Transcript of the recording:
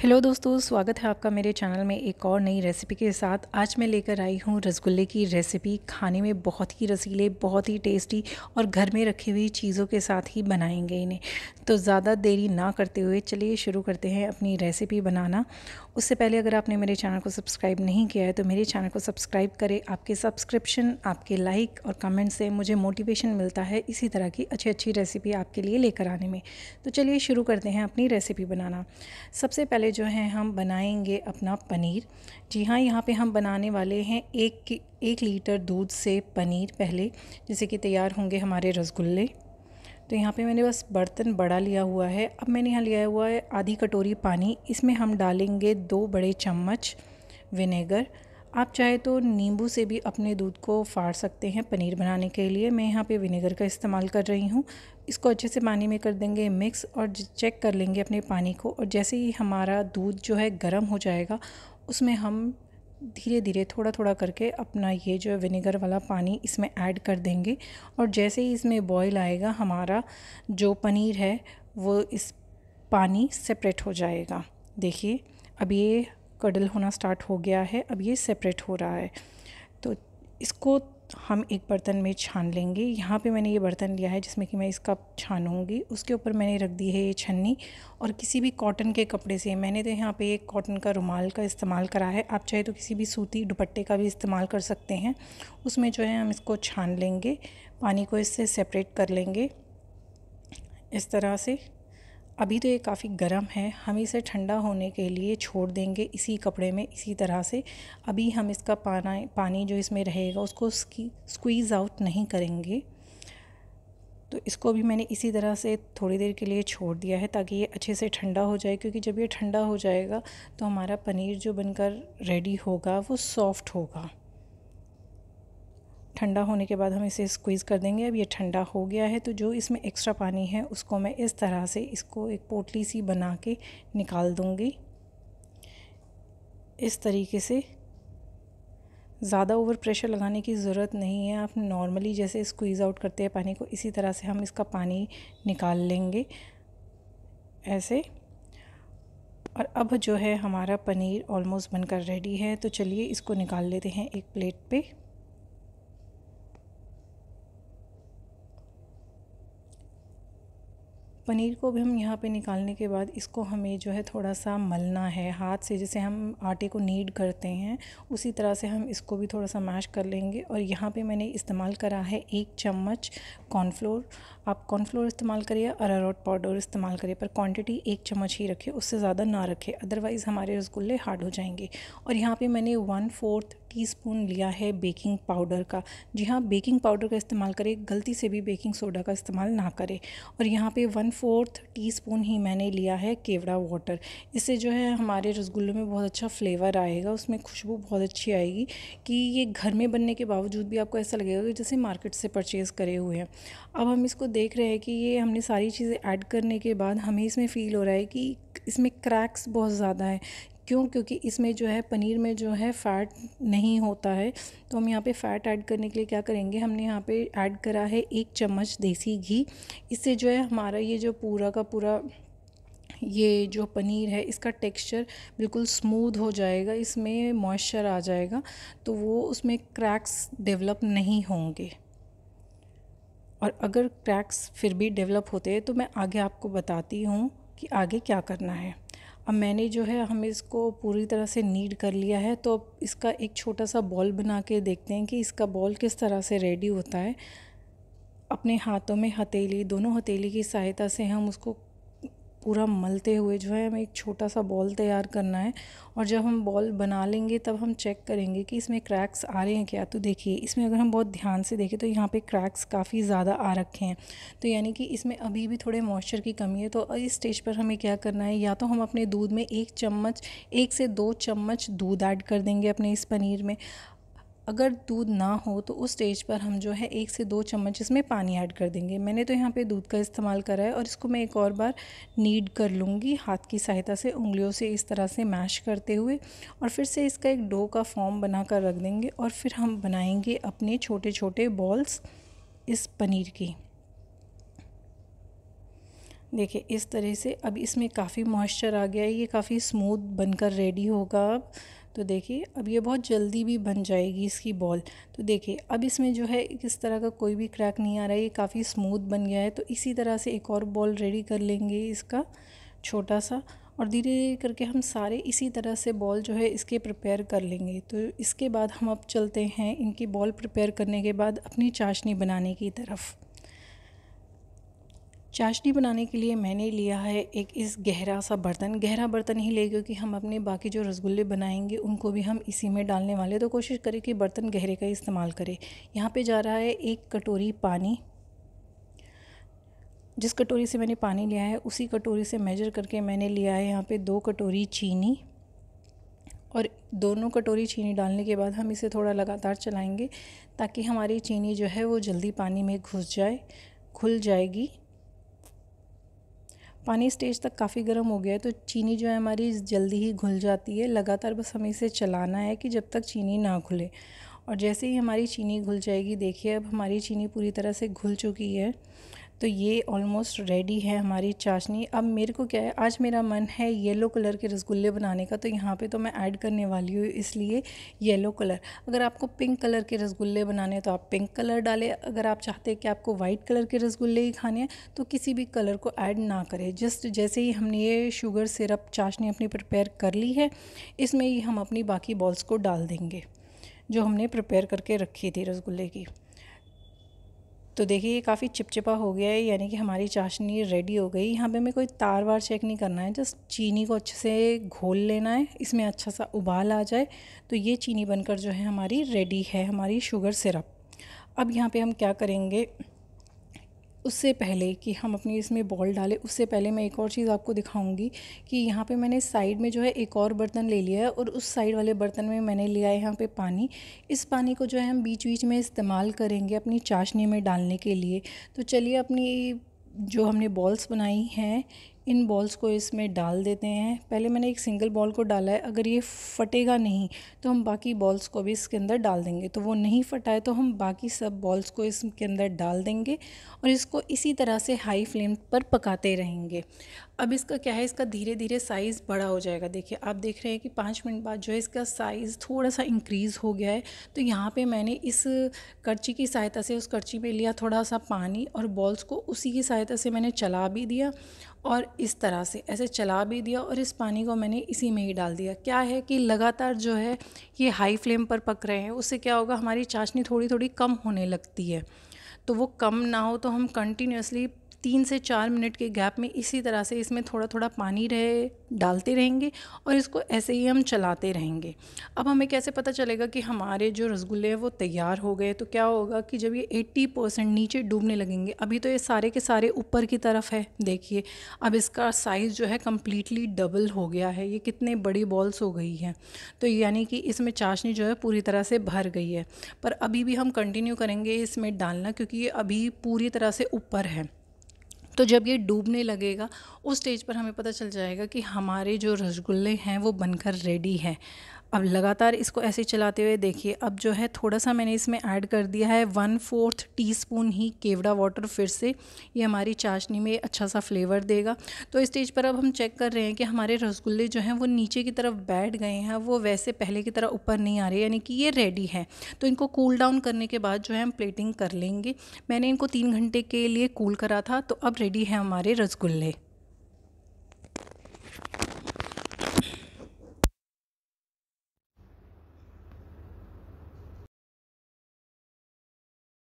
hello दोस्तों स्वागत है आपका मेरे चैनल में एक और नई रेसिपी के साथ आज मैं लेकर आई हूँ रसगुल्ले की रेसिपी खाने में बहुत ही रसीले बहुत ही टेस्टी और घर में रखी हुई चीज़ों के साथ ही बनाएंगे इन्हें तो ज़्यादा देरी ना करते हुए चलिए शुरू करते हैं अपनी रेसिपी बनाना उससे पहले अगर आपने मेरे चैनल को सब्सक्राइब नहीं किया है तो मेरे चैनल को सब्सक्राइब करें आपके सब्सक्रिप्शन आपके लाइक और कमेंट से मुझे मोटिवेशन मिलता है इसी तरह की अच्छी अच्छी रेसिपी आपके लिए लेकर आने में तो चलिए शुरू करते हैं अपनी रेसिपी बनाना सबसे पहले जो है हम बनाएंगे अपना पनीर जी हाँ यहाँ पर हम बनाने वाले हैं एक एक लीटर दूध से पनीर पहले जैसे कि तैयार होंगे हमारे रसगुल्ले तो यहाँ पे मैंने बस बर्तन बड़ा लिया हुआ है अब मैंने यहाँ लिया हुआ है आधी कटोरी पानी इसमें हम डालेंगे दो बड़े चम्मच विनेगर आप चाहे तो नींबू से भी अपने दूध को फाड़ सकते हैं पनीर बनाने के लिए मैं यहाँ पे विनेगर का इस्तेमाल कर रही हूँ इसको अच्छे से पानी में कर देंगे मिक्स और चेक कर लेंगे अपने पानी को और जैसे ही हमारा दूध जो है गर्म हो जाएगा उसमें हम धीरे धीरे थोड़ा थोड़ा करके अपना ये जो विनेगर वाला पानी इसमें ऐड कर देंगे और जैसे ही इसमें बॉईल आएगा हमारा जो पनीर है वो इस पानी सेपरेट हो जाएगा देखिए अब ये कडल होना स्टार्ट हो गया है अब ये सेपरेट हो रहा है तो इसको हम एक बर्तन में छान लेंगे यहाँ पे मैंने ये बर्तन लिया है जिसमें कि मैं इसका छानूंगी उसके ऊपर मैंने रख दी है ये छन्नी और किसी भी कॉटन के कपड़े से मैंने तो यहाँ पे एक कॉटन का रुमाल का इस्तेमाल करा है आप चाहे तो किसी भी सूती दुपट्टे का भी इस्तेमाल कर सकते हैं उसमें जो है हम इसको छान लेंगे पानी को इससे सेपरेट कर लेंगे इस तरह से अभी तो ये काफ़ी गर्म है हम इसे ठंडा होने के लिए छोड़ देंगे इसी कपड़े में इसी तरह से अभी हम इसका पाना पानी जो इसमें रहेगा उसको स्क्वीज़ आउट नहीं करेंगे तो इसको भी मैंने इसी तरह से थोड़ी देर के लिए छोड़ दिया है ताकि ये अच्छे से ठंडा हो जाए क्योंकि जब ये ठंडा हो जाएगा तो हमारा पनीर जो बनकर रेडी होगा वो सॉफ्ट होगा ठंडा होने के बाद हम इसे स्क्वीज़ कर देंगे अब ये ठंडा हो गया है तो जो इसमें एक्स्ट्रा पानी है उसको मैं इस तरह से इसको एक पोटली सी बना के निकाल दूँगी इस तरीके से ज़्यादा ओवर प्रेशर लगाने की ज़रूरत नहीं है आप नॉर्मली जैसे स्क्वीज़ आउट करते हैं पानी को इसी तरह से हम इसका पानी निकाल लेंगे ऐसे और अब जो है हमारा पनीर ऑलमोस्ट बनकर रेडी है तो चलिए इसको निकाल लेते हैं एक प्लेट पे पनीर को भी हम यहाँ पे निकालने के बाद इसको हमें जो है थोड़ा सा मलना है हाथ से जैसे हम आटे को नीड करते हैं उसी तरह से हम इसको भी थोड़ा सा मैश कर लेंगे और यहाँ पे मैंने इस्तेमाल करा है एक चम्मच कॉर्नफ्लोर आप कॉर्नफ्लोर इस्तेमाल करिए अरारोट पाउडर इस्तेमाल करिए पर क्वांटिटी एक चम्मच ही रखिए उससे ज़्यादा ना रखें अदरवाइज़ हमारे रसगुल्ले हार्ड हो जाएंगे और यहाँ पर मैंने वन फोर्थ टीस्पून लिया है बेकिंग पाउडर का जी हाँ बेकिंग पाउडर का इस्तेमाल करें गलती से भी बेकिंग सोडा का इस्तेमाल ना करें और यहाँ पे वन फोर्थ टीस्पून ही मैंने लिया है केवड़ा वाटर इससे जो है हमारे रसगुल्लों में बहुत अच्छा फ्लेवर आएगा उसमें खुशबू बहुत अच्छी आएगी कि ये घर में बनने के बावजूद भी आपको ऐसा लगेगा कि जैसे मार्केट से परचेज़ करे हुए हैं अब हम इसको देख रहे हैं कि ये हमने सारी चीज़ें ऐड करने के बाद हमें इसमें फ़ील हो रहा है कि इसमें क्रैक्स बहुत ज़्यादा है क्यों क्योंकि इसमें जो है पनीर में जो है फ़ैट नहीं होता है तो हम यहाँ पे फ़ैट ऐड करने के लिए क्या करेंगे हमने यहाँ पे ऐड करा है एक चम्मच देसी घी इससे जो है हमारा ये जो पूरा का पूरा ये जो पनीर है इसका टेक्सचर बिल्कुल स्मूथ हो जाएगा इसमें मॉइस्चर आ जाएगा तो वो उसमें क्रैक्स डेवलप नहीं होंगे और अगर क्रैक्स फिर भी डेवलप होते हैं तो मैं आगे आपको बताती हूँ कि आगे क्या करना है अब मैंने जो है हम इसको पूरी तरह से नीड कर लिया है तो अब इसका एक छोटा सा बॉल बना के देखते हैं कि इसका बॉल किस तरह से रेडी होता है अपने हाथों में हथेली दोनों हथेली की सहायता से हम उसको पूरा मलते हुए जो है हमें एक छोटा सा बॉल तैयार करना है और जब हम बॉल बना लेंगे तब हम चेक करेंगे कि इसमें क्रैक्स आ रहे हैं क्या तो देखिए इसमें अगर हम बहुत ध्यान से देखें तो यहाँ पे क्रैक्स काफ़ी ज़्यादा आ रखे हैं तो यानी कि इसमें अभी भी थोड़े मॉइस्चर की कमी है तो इस स्टेज पर हमें क्या करना है या तो हम अपने दूध में एक चम्मच एक से दो चम्मच दूध ऐड कर देंगे अपने इस पनीर में अगर दूध ना हो तो उस स्टेज पर हम जो है एक से दो चम्मच इसमें पानी ऐड कर देंगे मैंने तो यहाँ पे दूध का इस्तेमाल करा है और इसको मैं एक और बार नीड कर लूँगी हाथ की सहायता से उंगलियों से इस तरह से मैश करते हुए और फिर से इसका एक डो का फॉर्म बना कर रख देंगे और फिर हम बनाएंगे अपने छोटे छोटे बॉल्स इस पनीर की देखिए इस तरह से अब इसमें काफ़ी मॉइस्चर आ गया है ये काफ़ी स्मूथ बनकर रेडी होगा अब तो देखिए अब ये बहुत जल्दी भी बन जाएगी इसकी बॉल तो देखिए अब इसमें जो है किस तरह का कोई भी क्रैक नहीं आ रहा है ये काफ़ी स्मूथ बन गया है तो इसी तरह से एक और बॉल रेडी कर लेंगे इसका छोटा सा और धीरे धीरे करके हम सारे इसी तरह से बॉल जो है इसके प्रिपेयर कर लेंगे तो इसके बाद हम अब चलते हैं इनकी बॉल प्रिपेयर करने के बाद अपनी चाशनी बनाने की तरफ चाशनी बनाने के लिए मैंने लिया है एक इस गहरा सा बर्तन गहरा बर्तन ही ले क्योंकि हम अपने बाकी जो रसगुल्ले बनाएंगे उनको भी हम इसी में डालने वाले तो कोशिश करें कि बर्तन गहरे का इस्तेमाल करें यहाँ पे जा रहा है एक कटोरी पानी जिस कटोरी से मैंने पानी लिया है उसी कटोरी से मेजर करके मैंने लिया है यहाँ पर दो कटोरी चीनी और दोनों कटोरी चीनी डालने के बाद हम इसे थोड़ा लगातार चलाएँगे ताकि हमारी चीनी जो है वो जल्दी पानी में घुस जाए खुल जाएगी पानी स्टेज तक काफ़ी गर्म हो गया है तो चीनी जो है हमारी जल्दी ही घुल जाती है लगातार बस हमें इसे चलाना है कि जब तक चीनी ना घुले और जैसे ही हमारी चीनी घुल जाएगी देखिए अब हमारी चीनी पूरी तरह से घुल चुकी है तो ये ऑलमोस्ट रेडी है हमारी चाशनी अब मेरे को क्या है आज मेरा मन है येलो कलर के रसगुल्ले बनाने का तो यहाँ पे तो मैं ऐड करने वाली हूँ इसलिए येलो कलर अगर आपको पिंक कलर के रसगुल्ले बनाने हैं तो आप पिंक कलर डालें अगर आप चाहते हैं कि आपको वाइट कलर के रसगुल्ले ही खाने हैं तो किसी भी कलर को ऐड ना करें जस्ट जैसे ही हमने ये शुगर सिरप चाशनी अपनी प्रिपेयर कर ली है इसमें ही हम अपनी बाकी बॉल्स को डाल देंगे जो हमने प्रिपेयर करके रखी थी रसगुल्ले की तो देखिए ये काफ़ी चिपचिपा हो गया है यानी कि हमारी चाशनी रेडी हो गई यहाँ पे हमें कोई तार वार चेक नहीं करना है जस्ट चीनी को अच्छे से घोल लेना है इसमें अच्छा सा उबाल आ जाए तो ये चीनी बनकर जो है हमारी रेडी है हमारी शुगर सिरप अब यहाँ पे हम क्या करेंगे उससे पहले कि हम अपनी इसमें बॉल डालें उससे पहले मैं एक और चीज़ आपको दिखाऊंगी कि यहाँ पे मैंने साइड में जो है एक और बर्तन ले लिया है और उस साइड वाले बर्तन में मैंने लिया है यहाँ पे पानी इस पानी को जो है हम बीच बीच में इस्तेमाल करेंगे अपनी चाशनी में डालने के लिए तो चलिए अपनी जो हमने बॉल्स बनाई हैं इन बॉल्स को इसमें डाल देते हैं पहले मैंने एक सिंगल बॉल को डाला है अगर ये फटेगा नहीं तो हम बाकी बॉल्स को भी इसके अंदर डाल देंगे तो वो नहीं फटा है तो हम बाकी सब बॉल्स को इसके अंदर डाल देंगे और इसको इसी तरह से हाई फ्लेम पर पकाते रहेंगे अब इसका क्या है इसका धीरे धीरे साइज़ बड़ा हो जाएगा देखिए आप देख रहे हैं कि पाँच मिनट बाद जो है इसका साइज़ थोड़ा सा इंक्रीज़ हो गया है तो यहाँ पर मैंने इस कर्ची की सहायता से उस कर्ची पर लिया थोड़ा सा पानी और बॉल्स को उसी की सहायता से मैंने चला भी दिया और इस तरह से ऐसे चला भी दिया और इस पानी को मैंने इसी में ही डाल दिया क्या है कि लगातार जो है ये हाई फ्लेम पर पक रहे हैं उससे क्या होगा हमारी चाशनी थोड़ी थोड़ी कम होने लगती है तो वो कम ना हो तो हम कंटिन्यूसली तीन से चार मिनट के गैप में इसी तरह से इसमें थोड़ा थोड़ा पानी रहे डालते रहेंगे और इसको ऐसे ही हम चलाते रहेंगे अब हमें कैसे पता चलेगा कि हमारे जो रसगुल्ले हैं वो तैयार हो गए तो क्या होगा कि जब ये 80 परसेंट नीचे डूबने लगेंगे अभी तो ये सारे के सारे ऊपर की तरफ है देखिए अब इसका साइज़ जो है कम्प्लीटली डबल हो गया है ये कितने बड़ी बॉल्स हो गई हैं तो यानी कि इसमें चाशनी जो है पूरी तरह से भर गई है पर अभी भी हम कंटिन्यू करेंगे इसमें डालना क्योंकि ये अभी पूरी तरह से ऊपर है तो जब ये डूबने लगेगा उस स्टेज पर हमें पता चल जाएगा कि हमारे जो रसगुल्ले हैं वो बनकर रेडी हैं अब लगातार इसको ऐसे चलाते हुए देखिए अब जो है थोड़ा सा मैंने इसमें ऐड कर दिया है वन फोर्थ टीस्पून ही केवड़ा वाटर फिर से ये हमारी चाशनी में अच्छा सा फ्लेवर देगा तो स्टेज पर अब हम चेक कर रहे हैं कि हमारे रसगुल्ले जो हैं वो नीचे की तरफ बैठ गए हैं वो वैसे पहले की तरह ऊपर नहीं आ रहे यानी कि ये रेडी है तो इनको कूल डाउन करने के बाद जो है हम प्लेटिंग कर लेंगे मैंने इनको तीन घंटे के लिए कूल करा था तो अब रेडी है हमारे रसगुल्ले